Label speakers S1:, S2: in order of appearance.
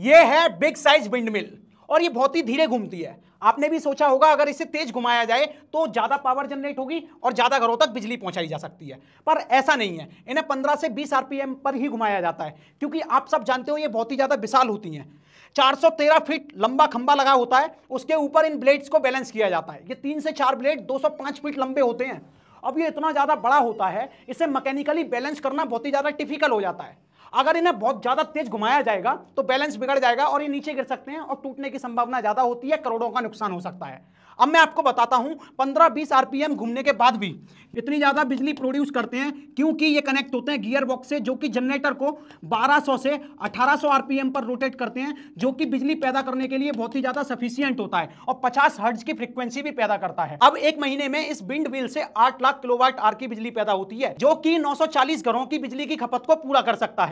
S1: ये है big size wind mill और ये बहुत ही धीरे घूमती है आपने भी सोचा होगा अगर इसे तेज घुमाया जाए तो ज़्यादा पावर जनरेट होगी और ज़्यादा घरों तक बिजली पहुंचाई जा सकती है पर ऐसा नहीं है इन्हें 15 से 20 आरपीएम पर ही घुमाया जाता है क्योंकि आप सब जानते हो ये बहुत ही ज़्यादा विशाल होती हैं 413 फीट लंबा खंबा लगा होता है उसके ऊपर इन ब्लेड्स को बैलेंस किया जाता है ये तीन से चार ब्लेड दो फीट लंबे होते हैं अब ये इतना ज़्यादा बड़ा होता है इसे मैकेनिकली बैलेंस करना बहुत ही ज़्यादा टिफिकल हो जाता है अगर इन्हें बहुत ज़्यादा तेज घुमाया जाएगा तो बैलेंस बिगड़ जाएगा और ये नीचे गिर सकते हैं और टूटने की संभावना ज़्यादा होती है करोड़ों का नुकसान हो सकता है अब मैं आपको बताता हूं 15-20 आरपीएम घूमने के बाद भी इतनी ज़्यादा बिजली प्रोड्यूस करते हैं क्योंकि ये कनेक्ट होते हैं गियर बॉक्स से जो कि जनरेटर को 1200 से 1800 आरपीएम पर रोटेट करते हैं जो कि बिजली पैदा करने के लिए बहुत ही ज़्यादा सफिशियंट होता है और 50 हर्ज की फ्रीक्वेंसी भी पैदा करता है अब एक महीने में इस विंड व्हील से आठ लाख किलोवाट आर की बिजली पैदा होती है जो की नौ घरों की बिजली की खपत को पूरा कर सकता है